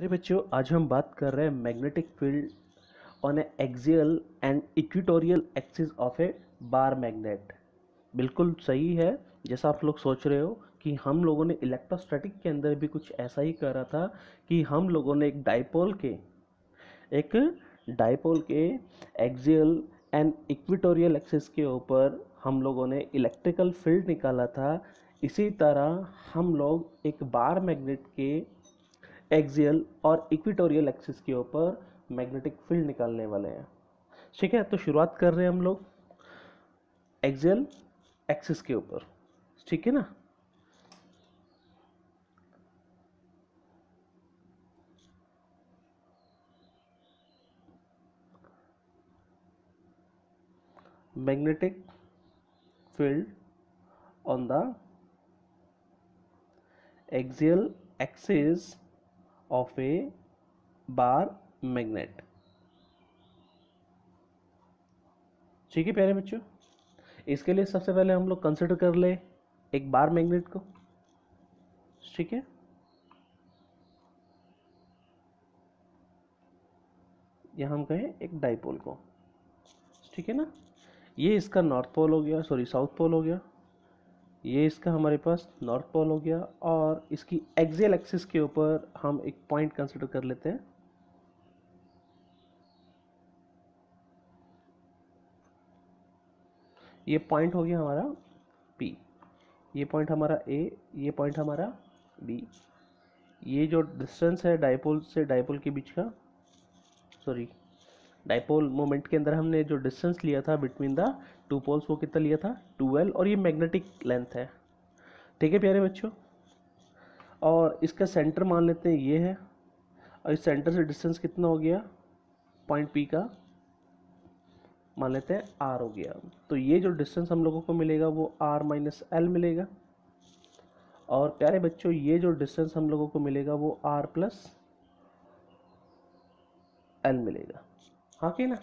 अरे बच्चों आज हम बात कर रहे हैं magnetic field on a axial and equatorial axis of a bar magnet बिल्कुल सही है जैसा आप लोग सोच रहे हो कि हम लोगों ने इलेक्ट्रोस्टैटिक के अंदर भी कुछ ऐसा ही करा था कि हम लोगों ने एक डाइपोल के एक डाइपोल के एक्सियल एंड इक्विटोरियल एक्सिस के ऊपर हम लोगों ने इलेक्ट्रिकल फील्ड निकाला था इसी तरह हम लोग एक बार मैग्नेट के एक्सियल और इक्विटोरियल एक्सिस के ऊपर मैग्नेटिक फील्ड निकालने वाले हैं ठीक है तो शुरुआत कर रहे हैं हम लोग एक्सियल एक्सिस के ऊपर ठीक है ना magnetic field on the axial axis of a bar magnet ठीक है प्यारे बच्चों इसके लिए सबसे पहले हम लोग कंसिडर कर ले एक बार मैग्नेट को ठीक है या हम कहें एक डाइपोल को ठीक है ना ये इसका नॉर्थ पोल हो गया सॉरी साउथ पोल हो गया ये इसका हमारे पास नॉर्थ पोल हो गया और इसकी एक्जेल एक्सिस के ऊपर हम एक पॉइंट कंसिडर कर लेते हैं ये पॉइंट हो गया हमारा पी ये पॉइंट हमारा ए ये पॉइंट हमारा बी ये जो डिस्टेंस है डायपोल से डायपोल के बीच का सॉरी डाइपोल मोमेंट के अंदर हमने जो डिस्टेंस लिया था बिटवीन द टू पोल्स वो कितना लिया था टू एल और ये मैग्नेटिक लेंथ है ठीक है प्यारे बच्चों और इसका सेंटर मान लेते हैं ये है और इस सेंटर से डिस्टेंस कितना हो गया पॉइंट पी का मान लेते हैं आर हो गया तो ये जो डिस्टेंस हम लोगों को मिलेगा वो आर माइनस एल मिलेगा और प्यारे बच्चों ये जो डिस्टेंस हम लोगों को मिलेगा वो आर प्लस एल मिलेगा हाँ के ना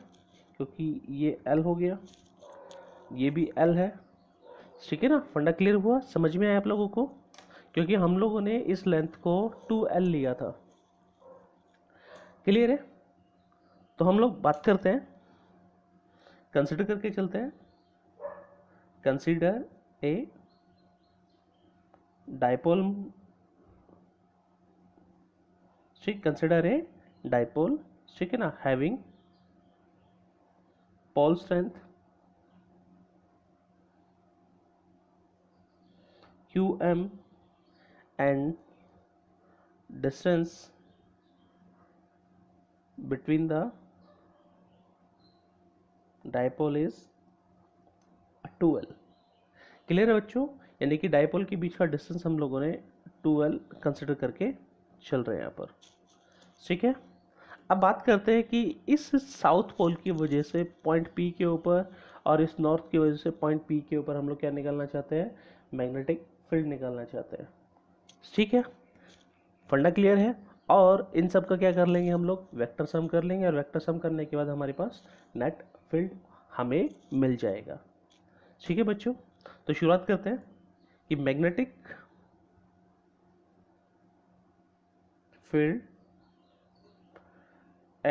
क्योंकि ये एल हो गया ये भी एल है ठीक है ना फंडा क्लियर हुआ समझ में आया आप लोगों को क्योंकि हम लोगों ने इस लेंथ को टू एल लिया था क्लियर है तो हम लोग बात करते हैं कंसिडर करके चलते हैं कंसिडर ए डायपोल ठीक कंसिडर ए डायपोल ठीक है ना having strength Q M and distance between the dipole is 12 clear है बच्चों यानी कि डायपोल के बीच का डिस्टेंस हम लोगों ने 12 कंसिडर करके चल रहे हैं यहाँ पर ठीक है अब बात करते हैं कि इस साउथ पोल की वजह से पॉइंट पी के ऊपर और इस नॉर्थ की वजह से पॉइंट पी के ऊपर हम लोग क्या निकालना चाहते हैं मैग्नेटिक फील्ड निकालना चाहते हैं ठीक है फंडा क्लियर है और इन सब का क्या कर लेंगे हम लोग वैक्टर सम कर लेंगे और वैक्टर सम करने के बाद हमारे पास नेट फील्ड हमें मिल जाएगा ठीक है बच्चों तो शुरुआत करते हैं कि magnetic field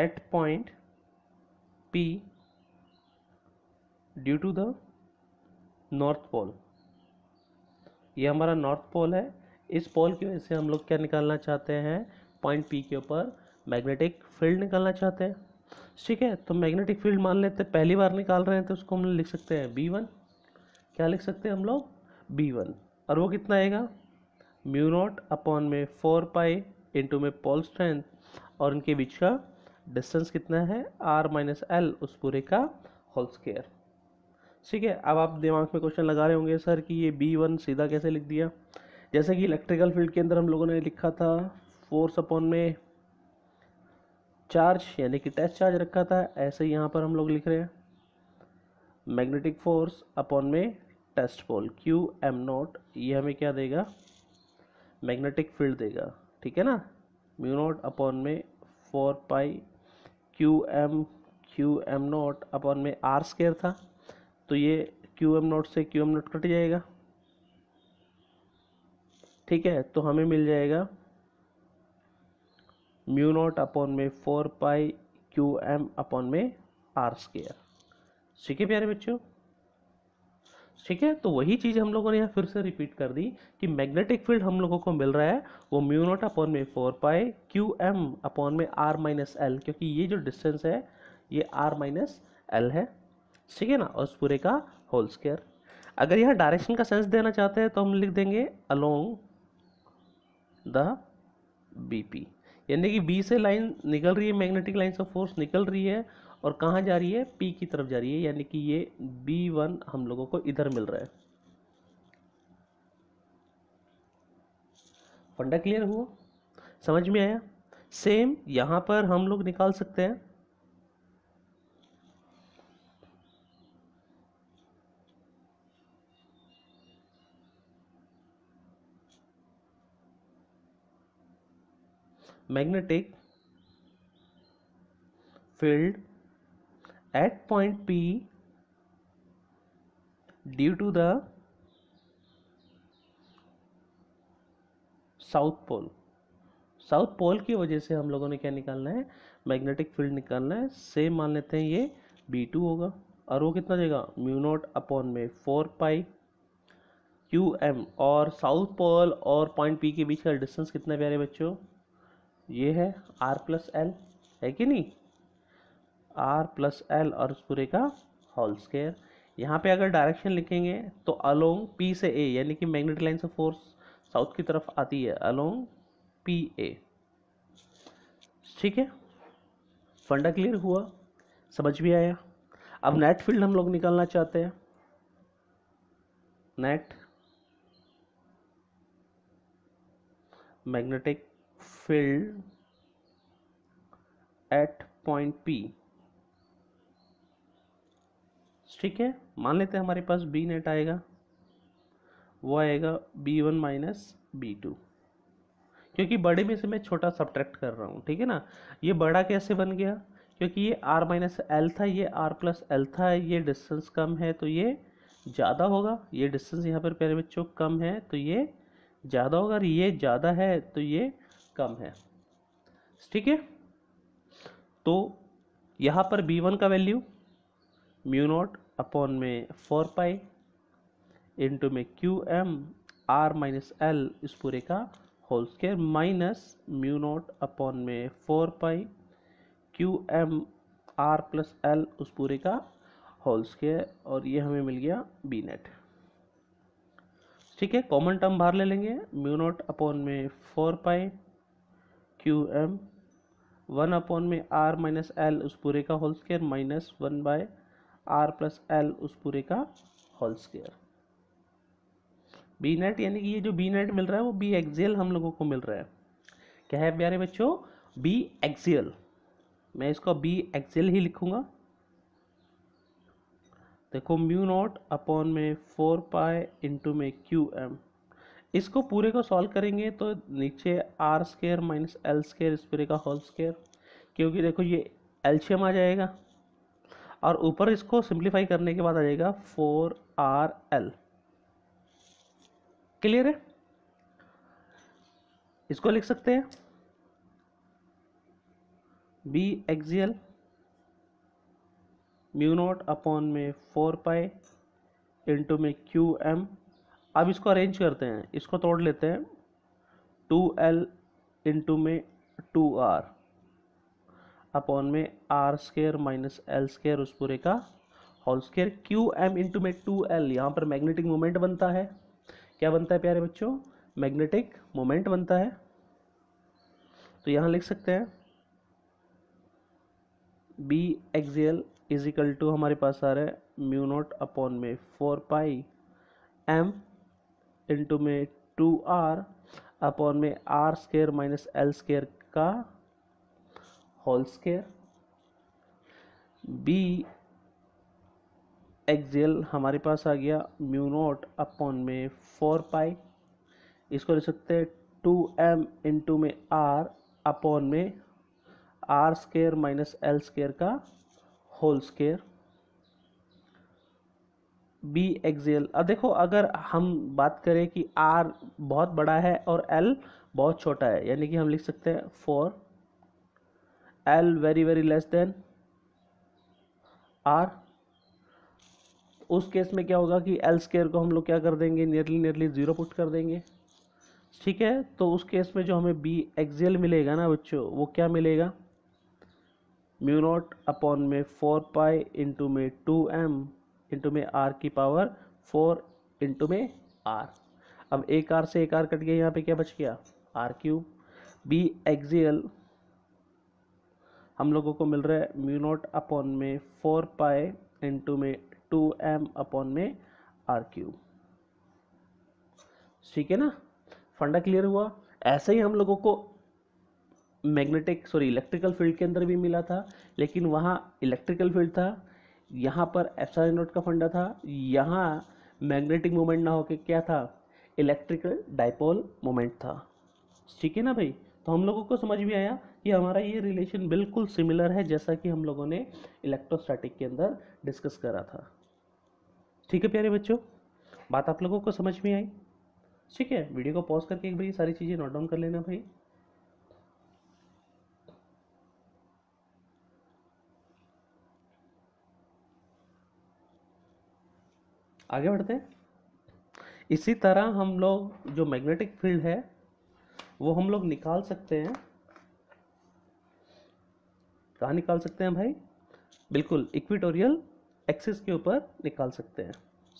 at point P due to the north pole ये हमारा नॉर्थ पोल है इस पोल की वजह से हम लोग क्या निकालना चाहते हैं पॉइंट पी के ऊपर मैग्नेटिक फील्ड निकालना चाहते हैं ठीक है तो मैग्नेटिक फील्ड मान लेते हैं पहली बार निकाल रहे हैं तो उसको हम लिख सकते हैं बी वन क्या लिख सकते हैं हम लोग बी वन और वो कितना आएगा म्यू नॉट अपॉन में फोर पाई इंटू में पोल स्ट्रेंथ और इनके बीच का डिस्टेंस कितना है आर माइनस एल उस पूरे का होल स्केयर ठीक है अब आप दिमाग में क्वेश्चन लगा रहे होंगे सर कि ये बी वन सीधा कैसे लिख दिया जैसे कि इलेक्ट्रिकल फील्ड के अंदर हम लोगों ने लिखा था फोर्स अपॉन में चार्ज यानी कि टेस्ट चार्ज रखा था ऐसे यहाँ पर हम लोग लिख रहे हैं मैग्नेटिक फोर्स अपॉन में test pole Q M nought ये हमें क्या देगा मैग्नेटिक फील्ड देगा ठीक है ना म्यू नॉट अपॉन में four pi Q M Q M nought upon में आर स्केयर था तो ये क्यू एम नोट से क्यू एम नोट कट जाएगा ठीक है तो हमें मिल जाएगा म्यू नोट अपॉन में four pi Q M upon में आर स्केयर ठीक है प्यारे बच्चों ठीक है तो वही चीज़ हम लोगों ने यहाँ फिर से रिपीट कर दी कि मैग्नेटिक फील्ड हम लोगों को मिल रहा है वो म्यू अपॉन में four pi Q M upon में आर माइनस एल क्योंकि ये जो डिस्टेंस है ये आर माइनस एल है ठीक है ना और उस पूरे का होल स्केयर अगर यहाँ डायरेक्शन का सेंस देना चाहते हैं तो हम लिख देंगे अलोंग द बी पी यानी कि बी से लाइन निकल रही है मैग्नेटिक लाइन्स ऑफ फोर्स निकल रही है और कहाँ जा रही है पी की तरफ जा रही है यानी कि ये बी वन हम लोगों को इधर मिल रहा है फंडा क्लियर हुआ समझ में आया सेम यहाँ पर हम लोग निकाल सकते हैं magnetic field at point P due to the south pole south pole की वजह से हम लोगों ने क्या निकालना है मैग्नेटिक फील्ड निकालना है सेम मान लेते हैं ये बी टू होगा और वो कितना देगा म्यू नोट अपॉन में फोर पाई क्यू एम और साउथ पोल और पॉइंट पी के बीच का डिस्टेंस कितना प्यारे बच्चों ये है आर प्लस एल है कि नहीं आर प्लस एल और उस पूरे का होल स्केयर यहाँ पे अगर डायरेक्शन लिखेंगे तो अलोंग पी से ए यानी कि मैग्नेटिक लाइन से फोर्स साउथ की तरफ आती है अलोंग पी ए ठीक है फंडा क्लियर हुआ समझ भी आया अब नेट फील्ड हम लोग निकालना चाहते हैं net magnetic field at point P ठीक है मान लेते हैं हमारे पास बी नेट आएगा वो आएगा B one minus B two क्योंकि बड़े में से मैं छोटा सब्ट्रैक्ट कर रहा हूँ ठीक है ना ये बड़ा कैसे बन गया क्योंकि ये आर माइनस एल था ये आर प्लस एल था ये डिस्टेंस कम है तो ये ज़्यादा होगा ये डिस्टेंस यहाँ पर प्यारे बच्चों कम है तो ये ज़्यादा होगा और ये ज़्यादा है तो ये कम है ठीक है तो यहाँ पर बी वन का वैल्यू म्यू नॉट अपॉन में फोर पाई इंटू में Q M R minus L इस पूरे का whole square minus mu note upon में four pi Q M R plus L उस पूरे का होल स्केयर और ये हमें मिल गया बी नेट ठीक है कॉमन टर्म बाहर ले लेंगे म्यू नोट अपॉन में four pi Q M one upon में आर माइनस एल उस पूरे का whole square minus one by R plus L उस पूरे का होल स्केयर बी नेट यानी कि ये जो बी नेट मिल रहा है वो बी एक्सियल हम लोगों को मिल रहा है क्या है प्यारे बच्चों बी एक्सियल मैं इसको बी एक्सियल ही लिखूंगा देखो म्यू नॉट अपॉन में फोर पाए इंटू में क्यू एम इसको पूरे को सॉल्व करेंगे तो नीचे R square minus L square इस पूरे का होल स्केयर क्योंकि देखो ये एल्शियम आ जाएगा और ऊपर इसको सिंप्लीफाई करने के बाद आ जाएगा फोर आर एल क्लियर है इसको लिख सकते हैं B axial mu not upon में फोर पाई इंटू में क्यू एम अब इसको अरेंज करते हैं इसको तोड़ लेते हैं टू एल इंटू में टू आर अपॉन में R square minus L square उस पूरे का whole square Q M into में टू एल यहाँ पर मैग्नेटिक मोमेंट बनता है क्या बनता है प्यारे बच्चों मैग्नेटिक मोमेंट बनता है तो यहाँ लिख सकते हैं B axial is equal to हमारे पास आ रहा है म्यू नोट अपॉन में फोर पाई एम इंटू में टू आर अपॉन में R square minus L square का होल स्केयर बी एक्जेल हमारे पास आ गया म्यू नोट अपॉन में फोर पाई इसको लिख सकते हैं टू एम इंटू में आर अपॉन में R square minus L square का होल स्केयर बी एक्जेल देखो अगर हम बात करें कि आर बहुत बड़ा है और एल बहुत छोटा है यानी कि हम लिख सकते हैं four L very very less than R उस केस में क्या होगा कि एल स्केयर को हम लोग क्या कर देंगे नियरली नियरली ज़ीरो पुट कर देंगे ठीक है तो उस केस में जो हमें बी एक्सियल मिलेगा ना बच्चों वो क्या मिलेगा म्यू नॉट अपॉन में फोर पाई इंटू में टू एम इंटू में आर की पावर फोर इंटू में आर अब एक आर से एक आर कट गया यहाँ पे क्या बच गया आर क्यूब बी एक्सियल हम लोगों को मिल रहा है म्यू नोट अपॉन में फोर पाए इंटू में टू एम अपॉन में आर क्यू ठीक है ना फंडा क्लियर हुआ ऐसे ही हम लोगों को मैग्नेटिक सॉरी इलेक्ट्रिकल फील्ड के अंदर भी मिला था लेकिन वहाँ इलेक्ट्रिकल फील्ड था यहाँ पर एप्सा नोट का फंडा था यहाँ मैग्नेटिक मोमेंट ना होके क्या था इलेक्ट्रिकल डाइपोल मोमेंट था ठीक है ना भाई तो हम लोगों को समझ भी आया कि हमारा ये रिलेशन बिल्कुल सिमिलर है जैसा कि हम लोगों ने इलेक्ट्रोस्टैटिक के अंदर डिस्कस करा था ठीक है प्यारे बच्चों बात आप लोगों को समझ में आई ठीक है वीडियो को पॉज करके एक बार ये सारी चीज़ें नोट डाउन कर लेना भाई आगे बढ़ते हैं इसी तरह हम लोग जो मैग्नेटिक फील्ड है वो हम लोग निकाल सकते हैं कहाँ निकाल सकते हैं भाई बिल्कुल इक्विटोरियल एक्सिस के ऊपर निकाल सकते हैं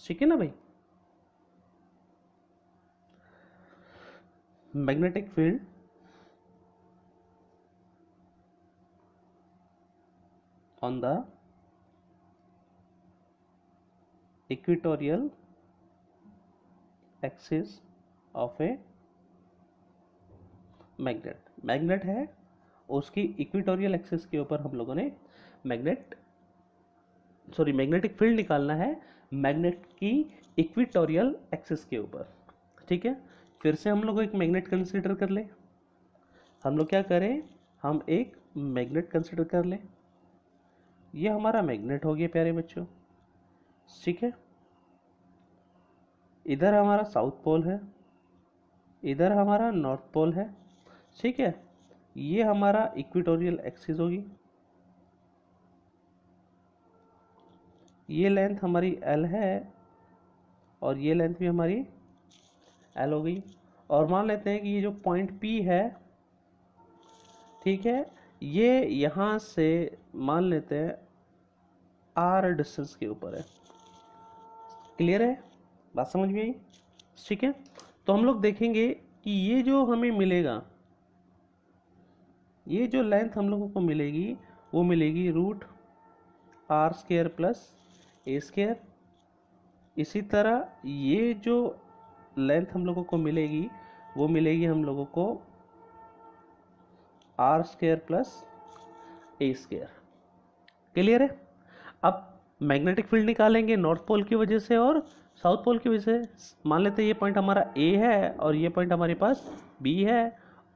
ठीक है ना भाई magnetic field on the equatorial axis of a magnet magnet है उसकी इक्विटोरियल एक्सेस के ऊपर हम लोगों ने मैग्नेट सॉरी मैग्नेटिक फील्ड निकालना है मैग्नेट की इक्विटोरियल एक्सेस के ऊपर ठीक है फिर से हम लोग एक मैग्नेट कंसिडर कर ले हम लोग क्या करें हम एक मैग्नेट कंसिडर कर लें ये हमारा मैग्नेट हो गया प्यारे बच्चों ठीक है इधर हमारा साउथ पोल है इधर हमारा नॉर्थ पोल है ठीक है ये हमारा इक्विटोरियल एक्सिस होगी ये लेंथ हमारी एल है और ये लेंथ भी हमारी एल हो गई और मान लेते हैं कि ये जो पॉइंट पी है ठीक है ये यहाँ से मान लेते हैं आर डिस्टेंस के ऊपर है क्लियर है बात समझ में आई ठीक है तो हम लोग देखेंगे कि ये जो हमें मिलेगा ये जो लेंथ हम लोगों को मिलेगी वो मिलेगी root R square plus A square इसी तरह ये जो लेंथ हम लोगों को मिलेगी वो मिलेगी हम लोगों को R square plus A square clear है अब मैग्नेटिक फील्ड निकालेंगे नॉर्थ पोल की वजह से और साउथ पोल की वजह से मान लेते हैं ये पॉइंट हमारा ए है और ये पॉइंट हमारे पास बी है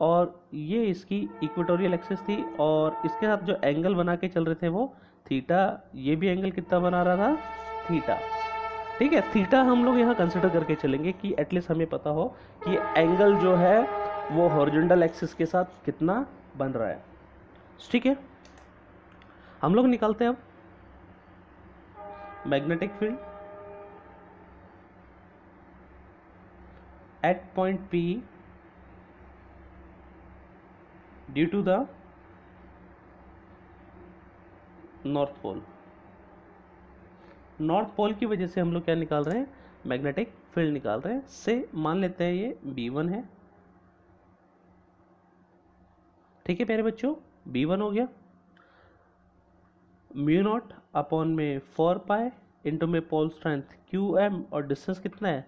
और ये इसकी इक्वेटोरियल एक्सेस थी और इसके साथ जो एंगल बना के चल रहे थे वो थीटा ये भी एंगल कितना बना रहा था थीटा ठीक है थीटा हम लोग यहाँ कंसिडर करके चलेंगे कि एटलीस्ट हमें पता हो कि एंगल जो है वो हॉर्जेंडल एक्सिस के साथ कितना बन रहा है ठीक है हम लोग निकालते हैं अब magnetic field at point P due to the pole north pole की वजह से हम लोग क्या निकाल रहे हैं मैग्नेटिक फील्ड निकाल रहे हैं से मान लेते हैं ये बी वन है ठीक है प्यारे बच्चों बी वन हो गया म्यू नॉट अपॉन में फोर पाए इंटू में पोल स्ट्रेंथ क्यू एम और डिस्टेंस कितना है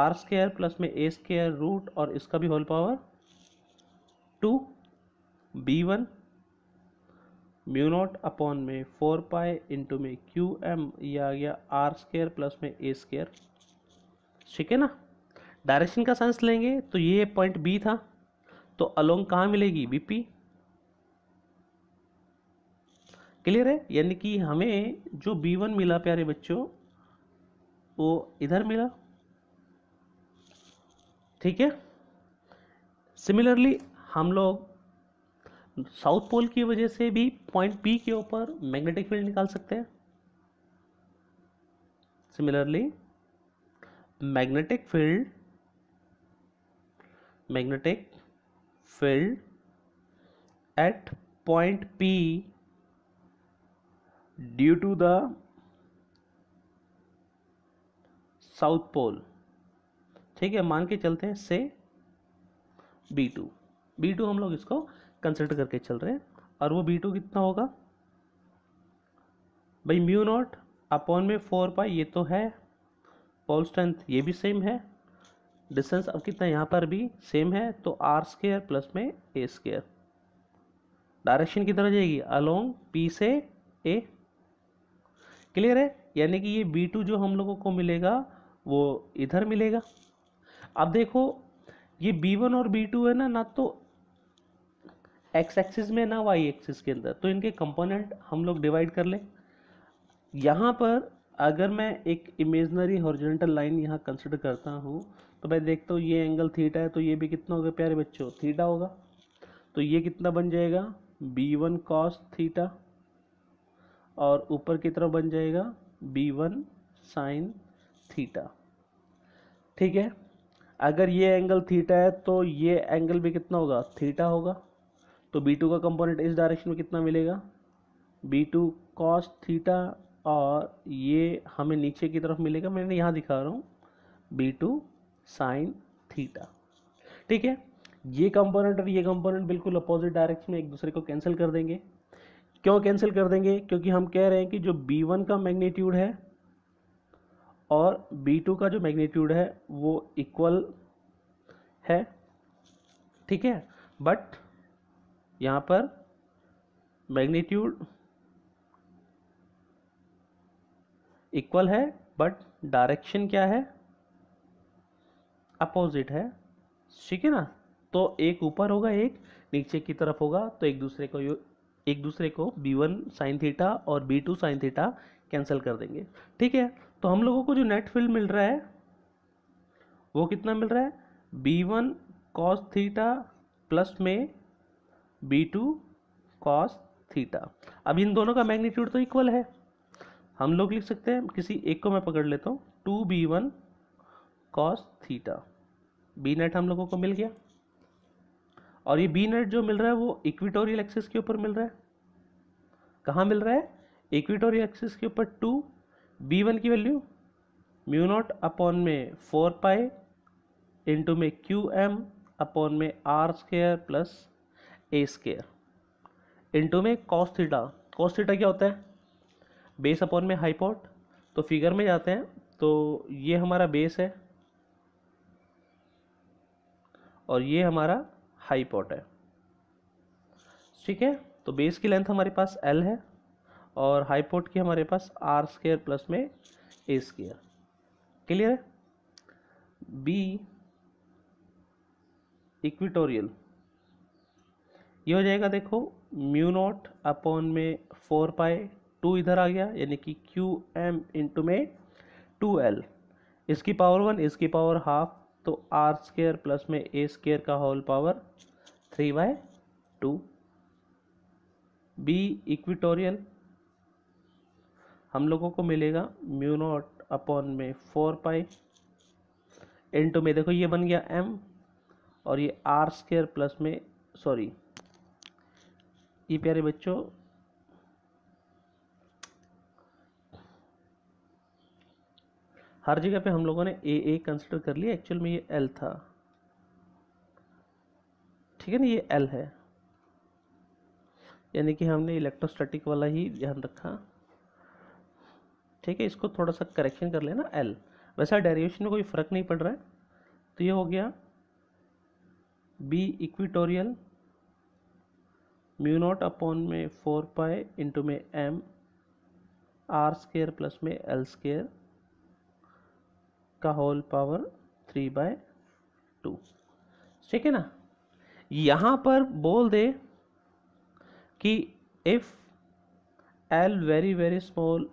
आर स्केयर प्लस में ए स्केयर रूट और इसका भी whole power two B one mu not upon में फोर पाए इंटू में क्यू एम ये आ गया आर स्केयर प्लस में ए स्केयर ठीक है ना डायरेक्शन का सेंस लेंगे तो ये पॉइंट बी था तो अलोंग कहाँ मिलेगी बीपी क्लियर है यानी कि हमें जो बी वन मिला प्यारे बच्चों वो इधर मिला ठीक है सिमिलरली हम लोग साउथ पोल की वजह से भी पॉइंट पी के ऊपर मैग्नेटिक फील्ड निकाल सकते हैं similarly magnetic field magnetic field at point P due to the south pole ठीक है मान के चलते हैं से बी टू बी टू हम लोग इसको कंसिडर करके चल रहे हैं और वो बी टू कितना होगा भाई म्यू नॉट अपॉन में फोर पाई ये तो है पोल स्ट्रेंथ ये भी सेम है डिस्टेंस अब कितना यहाँ पर भी सेम है तो आर स्केयर प्लस में ए स्केयर डायरेक्शन की तरह जाएगी अलोंग पी से ए क्लियर है यानी कि ये बी टू जो हम लोगों को मिलेगा वो इधर मिलेगा अब देखो ये बी वन और बी टू है ना ना तो एक्स एक्सिस में ना वाई एक्सिस के अंदर तो इनके कंपोनेंट हम लोग डिवाइड कर लें यहाँ पर अगर मैं एक इमेजनरी हॉरिजॉन्टल लाइन यहाँ कंसिडर करता हूँ तो मैं देखता हूँ ये एंगल थीटा है तो ये भी कितना होगा प्यारे बच्चों थीटा होगा तो ये कितना बन जाएगा बी वन कॉस थीटा और ऊपर की तरफ बन जाएगा बी वन साइन थीटा ठीक है अगर ये एंगल थीटा है तो ये एंगल भी कितना होगा थीटा होगा तो बी टू का कंपोनेंट इस डायरेक्शन में कितना मिलेगा बी टू कॉस थीटा और ये हमें नीचे की तरफ मिलेगा मैंने यहाँ दिखा रहा हूँ बी टू साइन थीटा ठीक है ये कंपोनेंट और ये कंपोनेंट बिल्कुल अपोजिट डायरेक्शन में एक दूसरे को कैंसिल कर देंगे क्यों कैंसिल कर देंगे क्योंकि हम कह रहे हैं कि जो बी वन का मैग्नीट्यूड है और बी टू का जो मैग्नीट्यूड है वो इक्वल है ठीक है बट यहाँ पर मैग्नीट्यूड इक्वल है बट डायरेक्शन क्या है अपोजिट है ठीक है ना तो एक ऊपर होगा एक नीचे की तरफ होगा तो एक दूसरे को एक दूसरे को बी वन साइन थीटा और B two sine theta cancel कर देंगे ठीक है तो हम लोगों को जो नेट फील्ड मिल रहा है वो कितना मिल रहा है B one cos theta plus में बी टू कॉस थीटा अब इन दोनों का मैग्नीट्यूड तो इक्वल है हम लोग लिख सकते हैं किसी एक को मैं पकड़ लेता हूँ two B one cos theta B net हम लोगों को मिल गया और ये बी नेट जो मिल रहा है वो इक्विटोरियल एक्सिस के ऊपर मिल रहा है कहाँ मिल रहा है इक्विटोरियल एक्सिस के ऊपर टू बी वन की वैल्यू म्यू नॉट अपॉन में फोर पाई इंटू में क्यू एम अपॉन में R square plus A square into में कॉस थीटा कॉस थीटा क्या होता है बेस अपॉन में हाईपोट तो फिगर में जाते हैं तो ये हमारा बेस है और ये हमारा हाईपोट है ठीक है तो बेस की लेंथ हमारे पास एल है और हाईपोट की हमारे पास आर स्केयर प्लस में ए स्केयर क्लियर है बी इक्विटोरियल ये हो जाएगा देखो म्यू नॉट अपॉन में फोर पाई टू इधर आ गया यानी कि क्यू एम इंटू में टू एल इसकी पावर वन इसकी पावर हाफ तो आर स्केयर प्लस में ए स्केयर का whole power three by two B equatorial हम लोगों को मिलेगा म्यू नॉट अपॉन में फोर पाई इंटू में देखो ये बन गया एम और ये आर स्केयर प्लस में सॉरी ये प्यारे बच्चों हर जगह पे हम लोगों ने ए ए कंसिडर कर लिया एक्चुअल में ये एल था ठीक है ना ये एल है यानी कि हमने इलेक्ट्रोस्टैटिक वाला ही ध्यान रखा ठीक है इसको थोड़ा सा करेक्शन कर लेना एल वैसा डेरिवेशन में कोई फ़र्क नहीं पड़ रहा है तो ये हो गया B equatorial mu not upon में फोर पाई इंटू में एम आर स्केयर प्लस में एल स्केयर का whole power three by two ठीक है ना यहाँ पर बोल दे कि if L very very small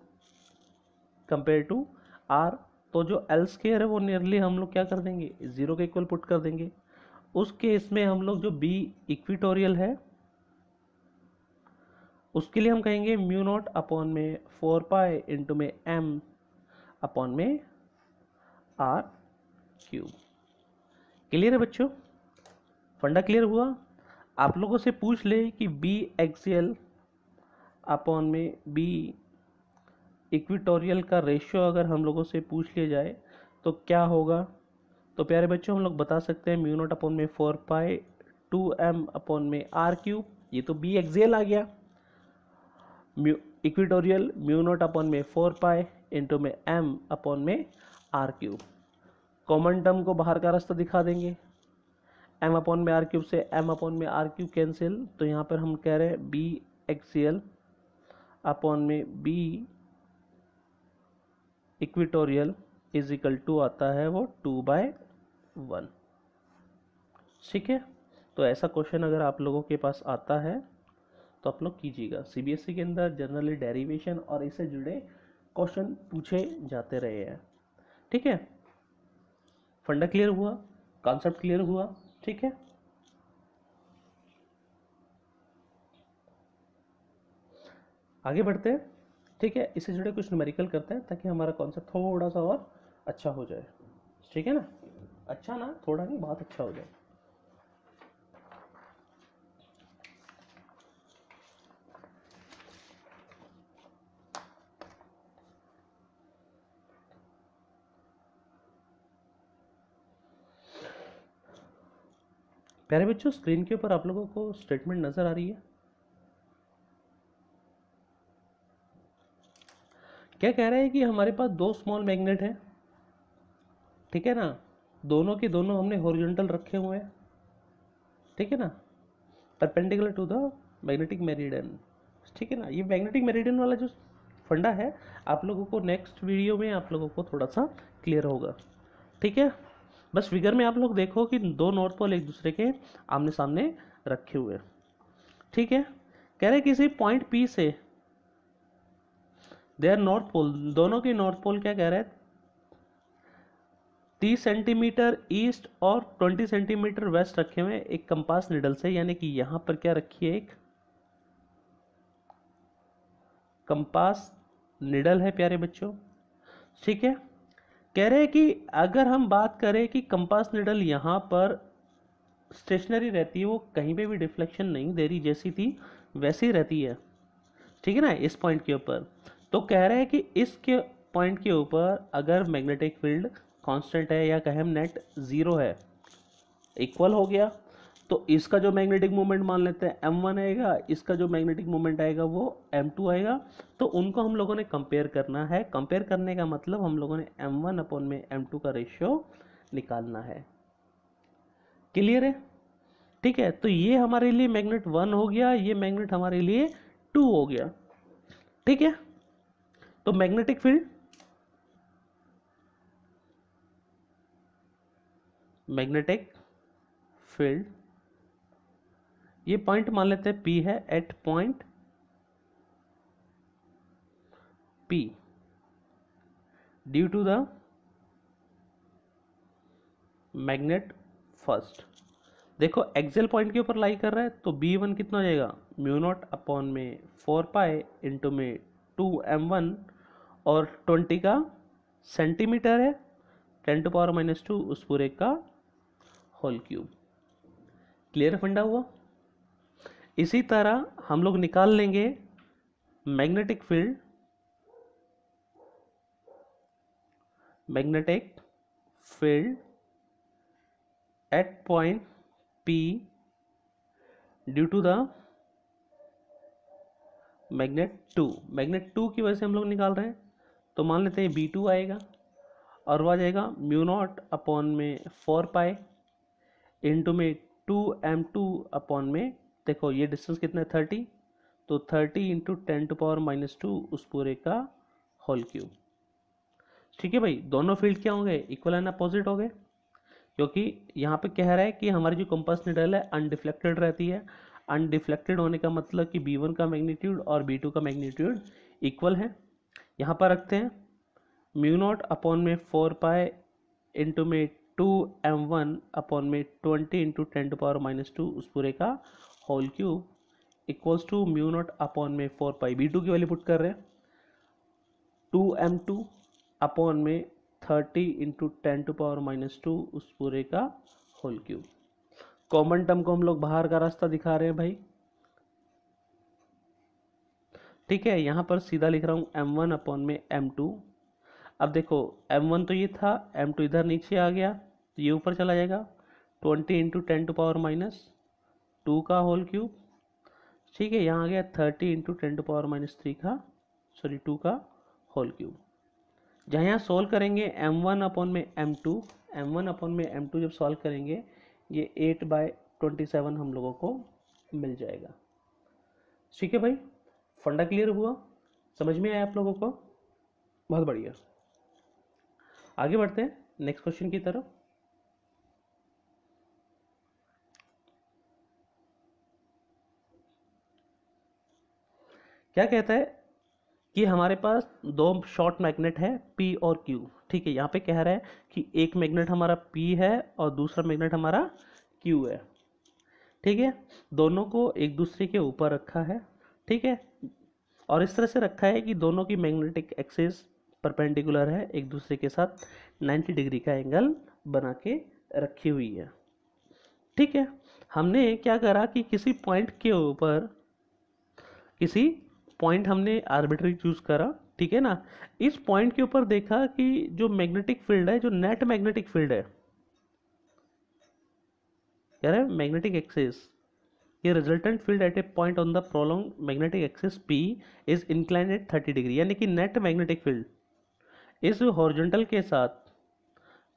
compare to R तो जो एल स्केयर है वो नियरली हम लोग क्या कर देंगे ज़ीरो के इक्वल पुट कर देंगे उस केस में हम लोग जो बी इक्विटोरियल है उसके लिए हम कहेंगे म्यू नॉट अपॉन में फोर पाई इंटू में एम अपॉन में आर क्यूब क्लियर है बच्चों फंडा क्लियर हुआ आप लोगों से पूछ ले कि बी एक्सएल अपॉन में बी इक्विटोरियल का रेशियो अगर हम लोगों से पूछ लिया जाए तो क्या होगा तो प्यारे बच्चों हम लोग बता सकते हैं म्यू नॉट अपॉन में four pi two M upon में आर क्यूब ये तो बी एक्सएल आ गया mu equatorial mu not upon में फोर पाए इंटू में एम अपॉन में आर क्यूब कॉमन टर्म को बाहर का रास्ता दिखा देंगे एम अपॉन में आर क्यूब से एम अपॉन में आर क्यूब कैंसिल तो यहाँ पर हम कह रहे हैं बी एक्सियल अपॉन में B equatorial is equal to आता है वो टू बाय वन ठीक है तो ऐसा क्वेश्चन अगर आप लोगों के पास आता है तो आप लोग कीजिएगा सीबीएसई e के अंदर जनरली डेरिवेशन और इससे जुड़े क्वेश्चन पूछे जाते रहे हैं ठीक है फंडा क्लियर हुआ कॉन्सेप्ट क्लियर हुआ ठीक है आगे बढ़ते हैं ठीक है इससे जुड़े कुछ न्यूमेरिकल करते हैं ताकि हमारा कॉन्सेप्ट थोड़ा सा और अच्छा हो जाए ठीक है ना अच्छा ना थोड़ा नहीं बहुत अच्छा हो जाए प्यारे बच्चों स्क्रीन के ऊपर आप लोगों को स्टेटमेंट नज़र आ रही है क्या कह रहा है कि हमारे पास दो स्मॉल मैग्नेट हैं ठीक है ना दोनों के दोनों हमने हॉरिजॉन्टल रखे हुए हैं ठीक है ना perpendicular to the magnetic meridian ठीक है ना ये मैग्नेटिक मेरिडियन वाला जो फंडा है आप लोगों को नेक्स्ट वीडियो में आप लोगों को थोड़ा सा क्लियर होगा ठीक है बस फिगर में आप लोग देखो कि दो नॉर्थ पोल एक दूसरे के आमने सामने रखे हुए ठीक है कह रहे किसी पॉइंट पी से देर नॉर्थ पोल दोनों के नॉर्थ पोल क्या कह रहे हैं तीस सेंटीमीटर ईस्ट और ट्वेंटी सेंटीमीटर वेस्ट रखे हुए एक कंपास निडल से यानी कि यहां पर क्या रखी है एक कंपास निडल है प्यारे बच्चों ठीक है कह रहे हैं कि अगर हम बात करें कि कंपास निडल यहाँ पर स्टेशनरी रहती है वो कहीं पे भी डिफ्लेक्शन नहीं दे रही जैसी थी वैसी रहती है ठीक है ना इस पॉइंट के ऊपर तो कह रहे हैं कि इसके पॉइंट के ऊपर अगर मैग्नेटिक फील्ड कांस्टेंट है या कहें नेट ज़ीरो है इक्वल हो गया तो इसका जो मैग्नेटिक मोमेंट मान लेते हैं एम वन आएगा इसका जो मैग्नेटिक मोमेंट आएगा वो एम टू आएगा तो उनको हम लोगों ने कंपेयर करना है कंपेयर करने का मतलब हम लोगों ने एम वन अपॉन में एम टू का रेशियो निकालना है क्लियर है ठीक है तो ये हमारे लिए मैग्नेट वन हो गया ये मैग्नेट हमारे लिए टू हो गया ठीक है तो मैग्नेटिक फील्ड मैग्नेटिक फील्ड ये पॉइंट मान लेते हैं पी है at point P due to the magnet first देखो एक्सेल पॉइंट के ऊपर लाई कर रहा है तो बी वन कितना हो जाएगा म्यू नॉट अपॉन में फोर पाए इंटू में टू एम वन और ट्वेंटी का सेंटीमीटर है ten to power minus two उस पूरे का होल क्यूब क्लियर फंडा हुआ इसी तरह हम लोग निकाल लेंगे magnetic field magnetic field at point P due to the magnet two magnet two की वजह से हम लोग निकाल रहे हैं तो मान लेते हैं बी टू आएगा और वह आ जाएगा म्यू नॉट अपॉन में फोर पाए इंटू में टू एम टू अपॉन में देखो ये डिस्टेंस कितना है थर्टी तो thirty into ten to power minus two उस पूरे का होल क्यूब ठीक है भाई दोनों फील्ड क्या होंगे इक्वल एंड अपोजिट हो गए क्योंकि यहाँ पे कह रहा है कि हमारी जो कंपास निडल है अनडिफ्लेक्टेड रहती है अनडिफ्लेक्टेड होने का मतलब कि बी वन का मैग्नीट्यूड और बी टू का मैग्नीट्यूड इक्वल है यहाँ पर रखते हैं म्यू नॉट अपॉन में फोर पाए इंटू में टू एम वन अपॉन में twenty into ten to power minus two उस पूरे का whole cube equals to mu not upon में फोर पाई बी टू की वैल्यू पुट कर रहे हैं टू एम टू अपॉन में thirty into ten to power minus two उस पूरे का होल क्यूब कॉमन टर्म को हम लोग बाहर का रास्ता दिखा रहे हैं भाई ठीक है यहाँ पर सीधा लिख रहा हूँ एम वन अपॉन में एम टू अब देखो एम वन तो ये था एम टू इधर नीचे आ गया तो ये ऊपर चला जाएगा twenty into ten to power minus two का होल क्यूब ठीक है यहाँ आ गया thirty into ten to power minus three का सॉरी टू का होल क्यूब जहाँ यहाँ सोल्व करेंगे एम वन अपॉन में M two M one upon में एम टू जब सॉल्व करेंगे ये एट बाय ट्वेंटी सेवन हम लोगों को मिल जाएगा ठीक है भाई फंडा क्लियर हुआ समझ में आया आप लोगों को बहुत बढ़िया आगे बढ़ते हैं नेक्स्ट क्वेश्चन की तरफ क्या कहता है कि हमारे पास दो शॉर्ट मैग्नेट है पी और क्यू ठीक है यहाँ पे कह रहा है कि एक मैग्नेट हमारा पी है और दूसरा मैग्नेट हमारा क्यू है ठीक है दोनों को एक दूसरे के ऊपर रखा है ठीक है और इस तरह से रखा है कि दोनों की मैग्नेटिक एक्सेस परपेंडिकुलर है एक दूसरे के साथ 90 डिग्री का एंगल बना के रखी हुई है ठीक है हमने क्या करा कि किसी पॉइंट के ऊपर किसी पॉइंट हमने आर्बिट्री चूज़ करा ठीक है ना इस पॉइंट के ऊपर देखा कि जो मैग्नेटिक फील्ड है जो नेट मैग्नेटिक फील्ड है क्या है मैग्नेटिक एक्सेस ये resultant field at a point on the prolong magnetic axis P is incline at thirty degree यानी कि नेट मैग्नेटिक फील्ड इस हॉर्जेंटल के साथ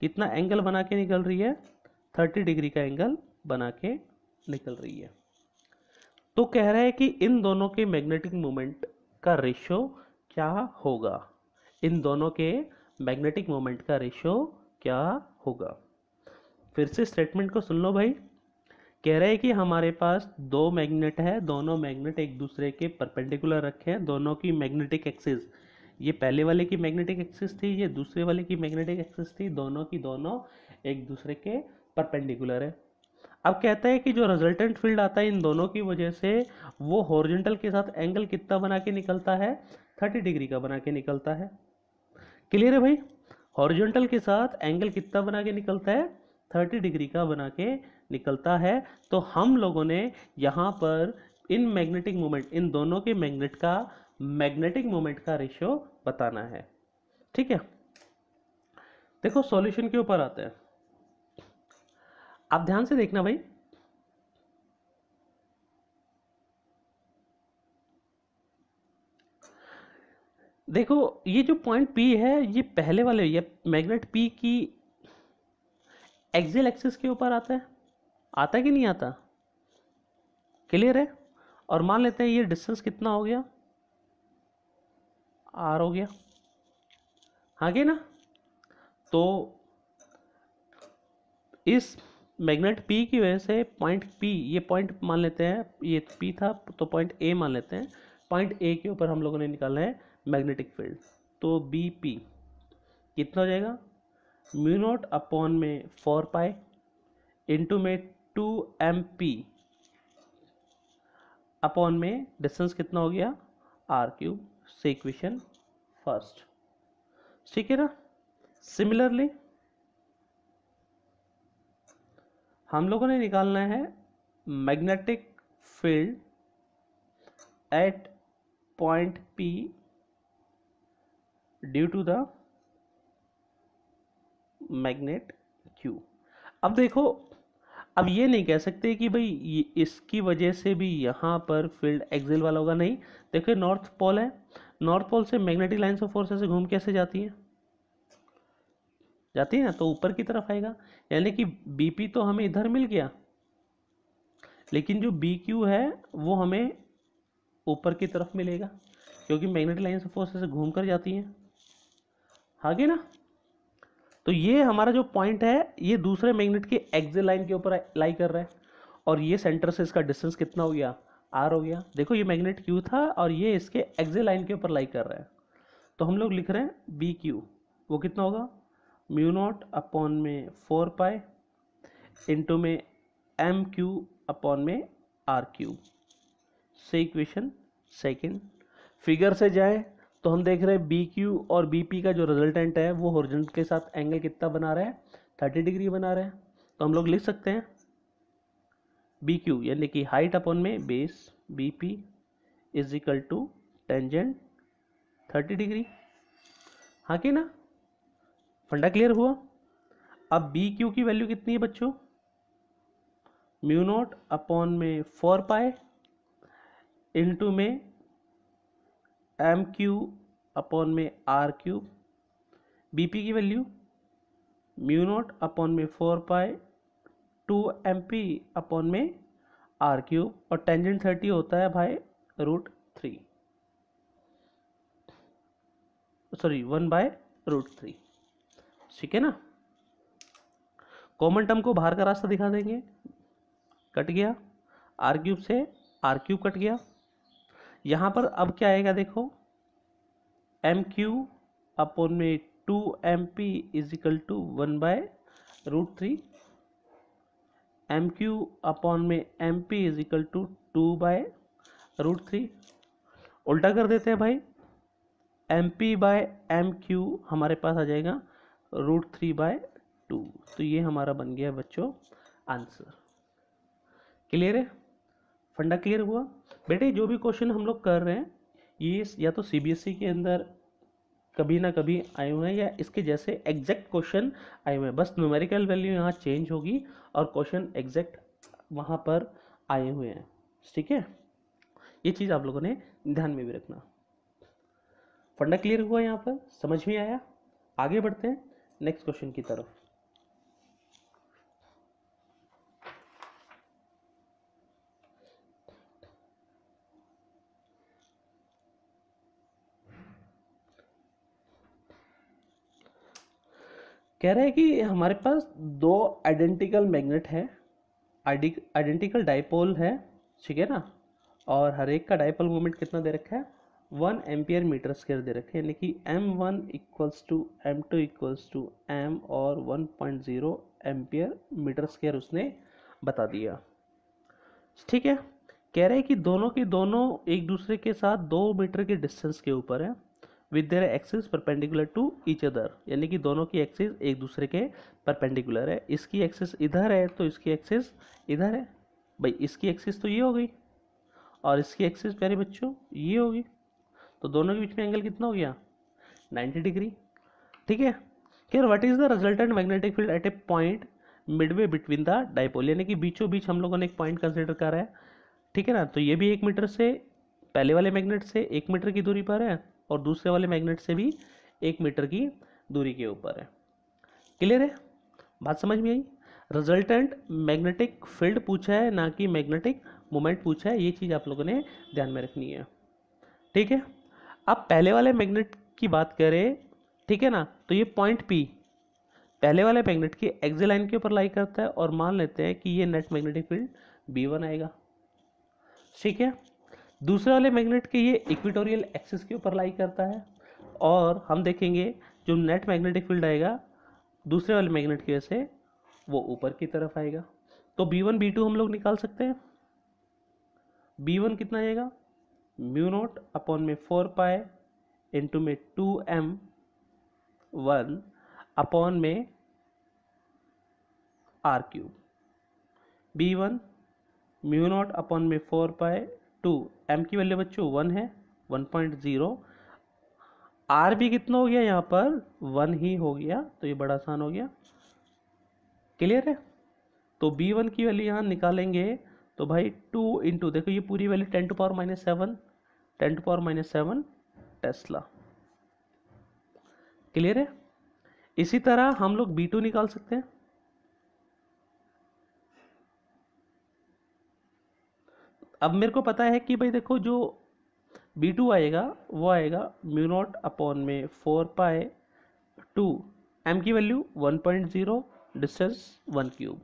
कितना एंगल बना के निकल रही है थर्टी डिग्री का एंगल बना के निकल रही है तो कह रहा है कि इन दोनों के मैग्नेटिक मोमेंट का रेशो क्या होगा इन दोनों के मैग्नेटिक मोमेंट का रेशो क्या होगा फिर से स्टेटमेंट को सुन लो भाई कह रहे हैं कि हमारे पास दो मैग्नेट है दोनों मैग्नेट एक दूसरे के परपेंडिकुलर रखे हैं दोनों की मैग्नेटिक एक्सिस ये पहले वाले की मैग्नेटिक एक्सिस थी ये दूसरे वाले की मैग्नेटिक एक्सिस थी दोनों की दोनों एक दूसरे के परपेंडिकुलर है अब कहता है कि जो रिजल्टेंट फील्ड आता है इन दोनों की वजह से वो हॉरिजेंटल के साथ एंगल कितना बना के निकलता है थर्टी डिग्री का बना के निकलता है क्लियर है भाई हॉरिजेंटल के साथ एंगल कितना बना के निकलता है थर्टी डिग्री का बना के निकलता है तो हम लोगों ने यहाँ पर इन मैग्नेटिक मोमेंट इन दोनों के मैग्नेट का मैग्नेटिक मोमेंट का रेशियो बताना है ठीक है देखो सॉल्यूशन के ऊपर आते हैं आप ध्यान से देखना भाई देखो ये जो पॉइंट पी है ये पहले वाले ये मैग्नेट पी की एक्सेल एक्सिस के ऊपर आता है आता कि नहीं आता क्लियर है और मान लेते हैं ये डिस्टेंस कितना हो गया आर हो गया हाँ कि ना तो इस मैग्नेट पी की वजह से पॉइंट पी ये पॉइंट मान लेते हैं ये पी था तो पॉइंट ए मान लेते हैं पॉइंट ए के ऊपर हम लोगों ने निकाला है मैग्नेटिक फील्ड तो बी पी कितना हो जाएगा म्यूनोट अपॉन में फोर पाए इंटू में टू एम पी अपॉन में डिस्टेंस कितना हो गया आर क्यूब से इक्वेशन फर्स्ट ठीक है ना सिमिलरली हम लोगों ने निकालना है magnetic field at point P due to the magnet Q अब देखो अब ये नहीं कह सकते कि भाई इसकी वजह से भी यहाँ पर फील्ड एक्सेल वाला होगा नहीं देखो नॉर्थ पोल है नॉर्थ पोल से मैग्नेटिक लाइन्स ऑफ फोर्स ऐसे घूम कैसे जाती हैं जाती है ना तो ऊपर की तरफ आएगा यानी कि बीपी तो हमें इधर मिल गया लेकिन जो बी क्यू है वो हमें ऊपर की तरफ मिलेगा क्योंकि मैग्नेटिक लाइन से फोर्स ऐसे घूम कर जाती हैं आगे ना तो ये हमारा जो पॉइंट है ये दूसरे मैग्नेट के एग्जिट लाइन के ऊपर लाई कर रहा है और ये सेंटर से इसका डिस्टेंस कितना हो गया आर हो गया देखो ये मैग्नेट क्यू था और ये इसके एग्जिट लाइन के ऊपर लाई कर रहा है तो हम लोग लिख रहे हैं बी क्यू वो कितना होगा म्यू नॉट अपॉन में फोर पाए इंटू में एम क्यू अपॉन में आर क्यू से इक्वेशन सेकेंड फिगर से जाए तो हम देख रहे हैं बी क्यू और बी पी का जो रिजल्टेंट है वो हॉरिजॉन्टल के साथ एंगल कितना बना रहा है थर्टी डिग्री बना रहा है तो हम लोग लिख सकते हैं बी क्यू यानी कि हाइट अपॉन में base B P is equal to tangent thirty degree हाँ कि ना फंडा क्लियर हुआ अब बी क्यू की वैल्यू कितनी है बच्चों म्यू नोट अपॉन में फोर पाए इंटू में एम क्यू अपॉन में आर क्यू बी पी की वैल्यू म्यू नोट अपॉन में four pi two M P upon में आर क्यू और टेंजेंट थर्टी होता है भाई root three sorry one by root three ठीक है ना कॉमन टर्म को बाहर का रास्ता दिखा देंगे कट गया आर क्यूब से आर क्यूब कट गया यहाँ पर अब क्या आएगा देखो एम क्यू अपोन में two M P is equal to one by root three M Q upon में M P is equal to two by root three उल्टा कर देते हैं भाई M P by M Q हमारे पास आ जाएगा रूट थ्री बाय टू तो ये हमारा बन गया बच्चों आंसर क्लियर है फंडा क्लियर हुआ बेटे जो भी क्वेश्चन हम लोग कर रहे हैं ये या तो सीबीएसई e के अंदर कभी ना कभी आए हुए हैं या इसके जैसे एग्जैक्ट क्वेश्चन आए हुए हैं बस न्यूमेरिकल वैल्यू यहाँ चेंज होगी और क्वेश्चन एग्जैक्ट वहाँ पर आए हुए हैं ठीक है ये चीज़ आप लोगों ने ध्यान में भी रखना फंडा क्लियर हुआ यहाँ पर समझ में आया आगे बढ़ते हैं नेक्स्ट क्वेश्चन की तरफ कह रहे हैं कि हमारे पास दो आइडेंटिकल मैग्नेट है आइडेंटिकल डाइपोल है ठीक है ना और हर एक का डाइपोल मोमेंट कितना दे रखा है वन एम्पियर मीटर स्केयर दे रखे हैं कि M one equals to M two equals to M और one point zero ampere metre square उसने बता दिया ठीक है कह रहे हैं कि दोनों के दोनों एक दूसरे के साथ दो मीटर के डिस्टेंस के ऊपर है with their axis perpendicular to each other यानी कि दोनों की एक्सिस एक दूसरे के परपेंडिकुलर है इसकी एक्सिस इधर है तो इसकी एक्सिस इधर है भाई इसकी एक्सिस तो ये हो गई और इसकी एक्सिस प्यारे बच्चों ये होगी तो दोनों के बीच में एंगल कितना हो गया 90 डिग्री ठीक है फिर what is the resultant magnetic field at a point midway between the dipole यानी कि बीचों बीच हम लोगों ने एक पॉइंट कंसिडर करा है ठीक है ना तो ये भी एक मीटर से पहले वाले मैग्नेट से एक मीटर की दूरी पर है और दूसरे वाले मैग्नेट से भी एक मीटर की दूरी के ऊपर है क्लियर है बात समझ में आई रिजल्टेंट मैग्नेटिक फील्ड पूछा है ना कि मैग्नेटिक मोमेंट पूछा है ये चीज़ आप लोगों ने ध्यान में रखनी है ठीक है आप पहले वाले मैग्नेट की बात करें ठीक है ना तो ये पॉइंट पी पहले वाले मैग्नेट की एक्जे लाइन के ऊपर लाई करता है और मान लेते हैं कि ये net magnetic field B one आएगा ठीक है दूसरे वाले मैग्नेट के ये इक्विटोरियल एक्सिस के ऊपर लाई करता है और हम देखेंगे जो नेट मैग्नेटिक फील्ड आएगा दूसरे वाले मैग्नेट की वजह से वो ऊपर की तरफ आएगा तो बी वन बी टू हम लोग निकाल सकते हैं बी वन कितना आएगा म्यू नोट अपॉन में फोर पाए इंटू में टू एम वन अपॉन में R cube B one mu note upon में फोर पाए टू एम की वैल्यू बच्चों वन है वन पॉइंट ज़ीरो आर भी कितना हो गया यहाँ पर वन ही हो गया तो ये बड़ा आसान हो गया क्लियर है तो बी वन की वैल्यू यहाँ निकालेंगे तो भाई टू इंटू देखो ये पूरी value ten to power minus seven ten to power minus seven tesla clear है इसी तरह हम लोग बी टू निकाल सकते हैं अब मेरे को पता है कि भाई देखो जो बी टू आएगा वो आएगा म्यू नॉट अपॉन में फोर पाए टू एम की value one point zero distance one cube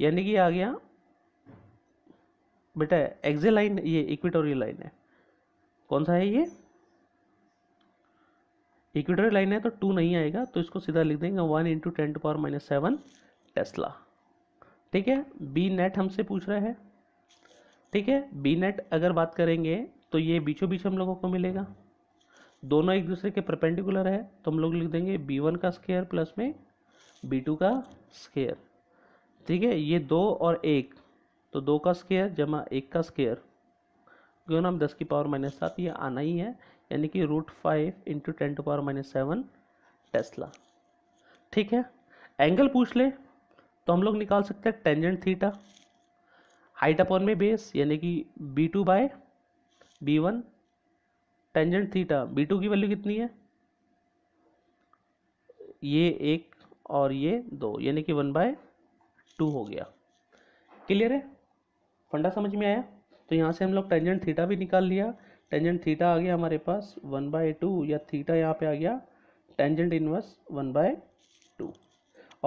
यानी कि आ गया बेटा एक्जे लाइन ये इक्विटोरियल लाइन है कौन सा है ये इक्विटोरियल लाइन है तो टू नहीं आएगा तो इसको सीधा लिख देंगे one into ten to power minus seven tesla ठीक है बी नेट हमसे पूछ रहा है ठीक है बी नेट अगर बात करेंगे तो ये बीचों बीच हम लोगों को मिलेगा दोनों एक दूसरे के परपेंडिकुलर है तो हम लोग लिख देंगे बी वन का स्केयर प्लस में बी टू का स्केयर ठीक है ये दो और एक तो दो का स्केयर जमा एक का स्केयर क्यों नाम हम दस की पावर माइनस सात ये आना ही है यानी कि root five into ten to power minus seven tesla ठीक है एंगल पूछ ले तो हम लोग निकाल सकते हैं टेंजेंट थीटा हाइट अपॉन में बेस यानी कि B two by B one tangent theta B two की वैल्यू कितनी है ये एक और ये दो यानी कि वन बाय टू हो गया क्लियर है फंडा समझ में आया तो यहाँ से हम लोग टेंजेंट थीटा भी निकाल लिया टेंजेंट थीटा आ गया हमारे पास वन बाय टू या थीटा यहाँ पे आ गया tangent inverse one by two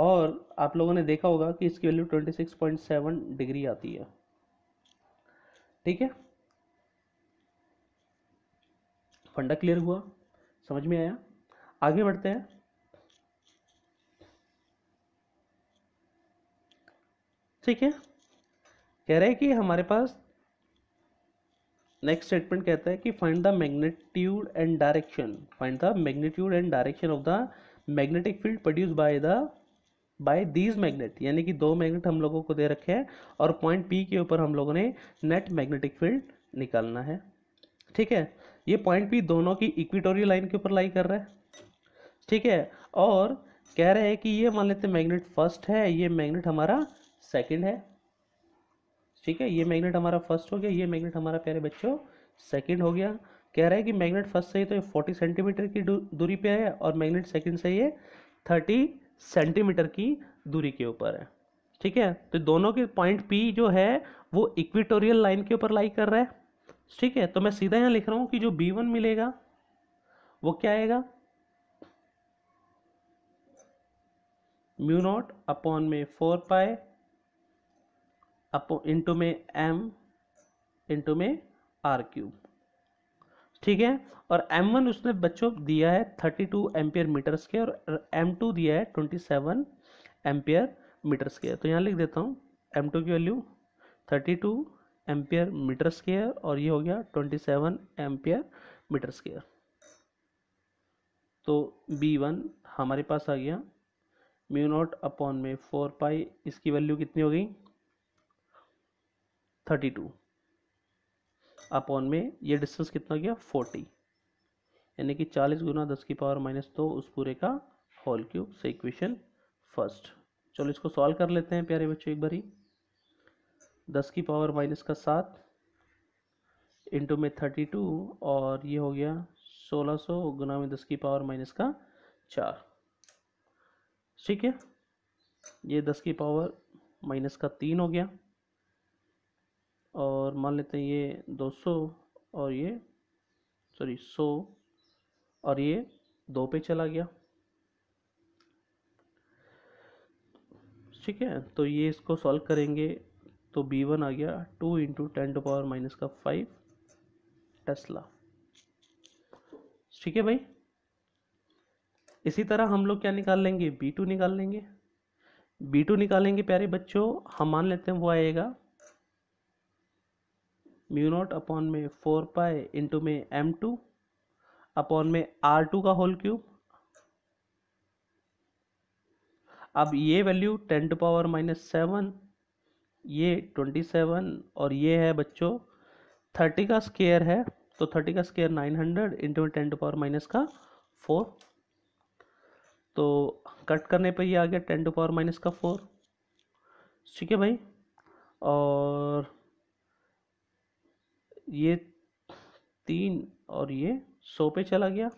और आप लोगों ने देखा होगा कि इसकी value twenty six point seven degree आती है ठीक है फंडा क्लियर हुआ समझ में आया आगे बढ़ते हैं ठीक है कह रहे हैं कि हमारे पास नेक्स्ट स्टेटमेंट कहता है कि find the magnitude and direction find the magnitude and direction of the magnetic field produce by the by these magnet यानी कि दो मैग्नेट हम लोगों को दे रखे हैं और पॉइंट पी के ऊपर हम लोगों ने नेट मैग्नेटिक फील्ड निकालना है ठीक है ये पॉइंट पी दोनों की इक्विटोरियल लाइन के ऊपर लाई कर रहा है ठीक है और कह रहे हैं कि ये मान लेते मैग्नेट फर्स्ट है ये मैग्नेट हमारा सेकंड है ठीक है ये मैग्नेट हमारा फर्स्ट हो गया ये मैग्नेट हमारा प्यारे बच्चों सेकंड हो गया कह रहा है कि मैग्नेट फर्स्ट से ही तो ये फोर्टी सेंटीमीटर की दूरी पे है और मैग्नेट सेकंड से ये थर्टी सेंटीमीटर की दूरी के ऊपर है ठीक है तो दोनों के पॉइंट पी जो है वो इक्विटोरियल लाइन के ऊपर लाई कर रहा है ठीक है तो मैं सीधा यहाँ लिख रहा हूँ कि जो बी वन मिलेगा वो क्या आएगा म्यू नॉट अपॉन में फोर पाए अपो इंटू में एम इंटू में आर क्यूब ठीक है और एम वन उसने बच्चों दिया है thirty two ampere metre square और एम टू दिया है twenty seven ampere metre square तो यहाँ लिख देता हूँ एम टू की value thirty two ampere metre square और ये हो गया twenty seven ampere metre square तो बी वन हमारे पास आ गया म्यू नॉट अपॉन में फोर पाई इसकी वैल्यू कितनी हो गई थर्टी टू अपॉन में ये डिस्टेंस कितना गया फोर्टी यानी कि चालीस गुना दस की पावर माइनस दो उस पूरे का होल क्यूब से इक्वेशन फर्स्ट चलो इसको सॉल्व कर लेते हैं प्यारे बच्चों एक बारी दस की पावर माइनस का सात इंटू में थर्टी टू और ये हो गया सोलह सौ सो गुना में दस की पावर माइनस का चार ठीक है ये दस की पावर माइनस का तीन हो गया और मान लेते हैं ये 200 और ये सॉरी 100 और ये दो पे चला गया ठीक है तो ये इसको सॉल्व करेंगे तो बी वन आ गया two into ten to power minus का फाइव टेस्ला ठीक है भाई इसी तरह हम लोग क्या निकाल लेंगे बी टू निकाल लेंगे बी टू निकालेंगे प्यारे बच्चों हम मान लेते हैं वो आएगा म्यू नॉट अपॉन में फोर पाए इंटू में एम टू अपॉन में आर टू का होल क्यूब अब ये value ten to power minus seven ये ट्वेंटी सेवन और ये है बच्चों थर्टी का स्केयर है तो थर्टी का स्केयर नाइन हंड्रेड इंटू में टेन टू पावर माइनस का फोर तो कट करने पर ये आ गया टेन टू पावर माइनस का फोर ठीक है भाई और ये तीन और ये सौ पे चला गया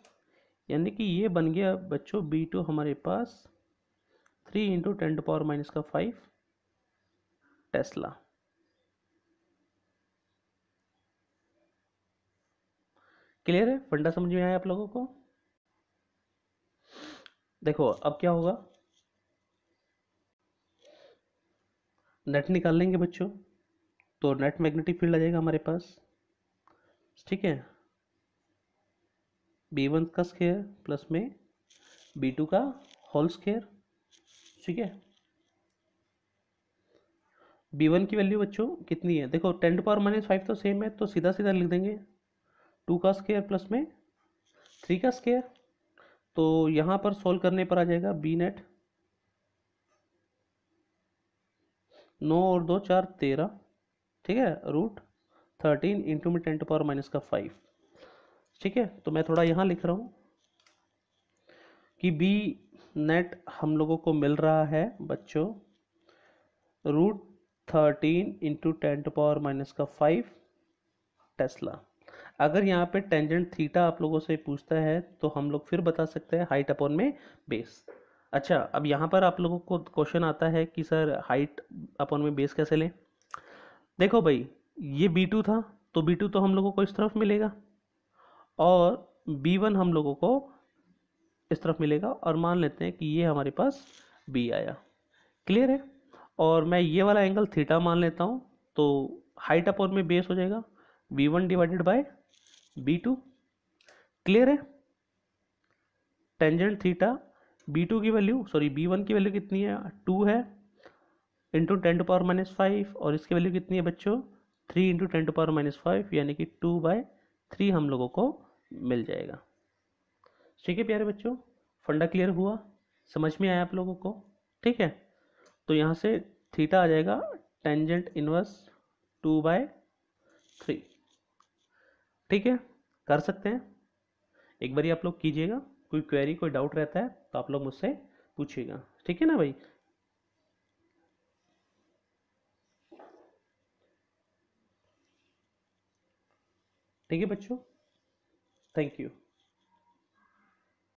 यानी कि ये बन गया बच्चों बी टू हमारे पास three into ten to power minus का फाइव टेस्ला क्लियर है फंडा समझ में आया आप लोगों को देखो अब क्या होगा नेट निकाल लेंगे बच्चों तो नेट मैग्नेटिक फील्ड आ जाएगा हमारे पास ठीक है बी वन का स्केयर प्लस में बी टू का होल स्केयर ठीक है बी वन की वैल्यू बच्चों कितनी है देखो ten to power minus five तो सेम है तो सीधा सीधा लिख देंगे टू का स्केयर प्लस में थ्री का स्केयर तो यहाँ पर सॉल्व करने पर आ जाएगा बी नेट नौ और दो चार तेरह ठीक है रूट थर्टीन इंटू में टेन टू पावर माइनस का फाइव ठीक है तो मैं थोड़ा यहाँ लिख रहा हूँ कि बी नेट हम लोगों को मिल रहा है बच्चों root thirteen into ten to power minus का फाइव टेस्ला अगर यहाँ पे टेंजेंट थीटा आप लोगों से पूछता है तो हम लोग फिर बता सकते हैं हाइट अपॉन में बेस अच्छा अब यहाँ पर आप लोगों को क्वेश्चन आता है कि सर हाइट अपॉन में बेस कैसे लें देखो भाई ये बी टू था तो बी टू तो हम लोगों को इस तरफ मिलेगा और बी वन हम लोगों को इस तरफ मिलेगा और मान लेते हैं कि ये हमारे पास बी आया क्लियर है और मैं ये वाला एंगल थीटा मान लेता हूँ तो हाइट अपॉन में बेस हो जाएगा B one divided by B two clear है टेंजेंट थीटा बी टू की वैल्यू सॉरी बी वन की वैल्यू कितनी है टू है into ten to power minus five और इसकी वैल्यू कितनी है बच्चों three into ten to power minus five यानी कि टू बाय थ्री हम लोगों को मिल जाएगा ठीक है प्यारे बच्चों फंडा क्लियर हुआ समझ में आया आप लोगों को ठीक है तो यहाँ से थीटा आ जाएगा tangent inverse two by three ठीक है कर सकते हैं एक बार आप लोग कीजिएगा कोई क्वेरी कोई डाउट रहता है तो आप लोग मुझसे पूछिएगा ठीक है ना भाई ठीक है बच्चों थैंक यू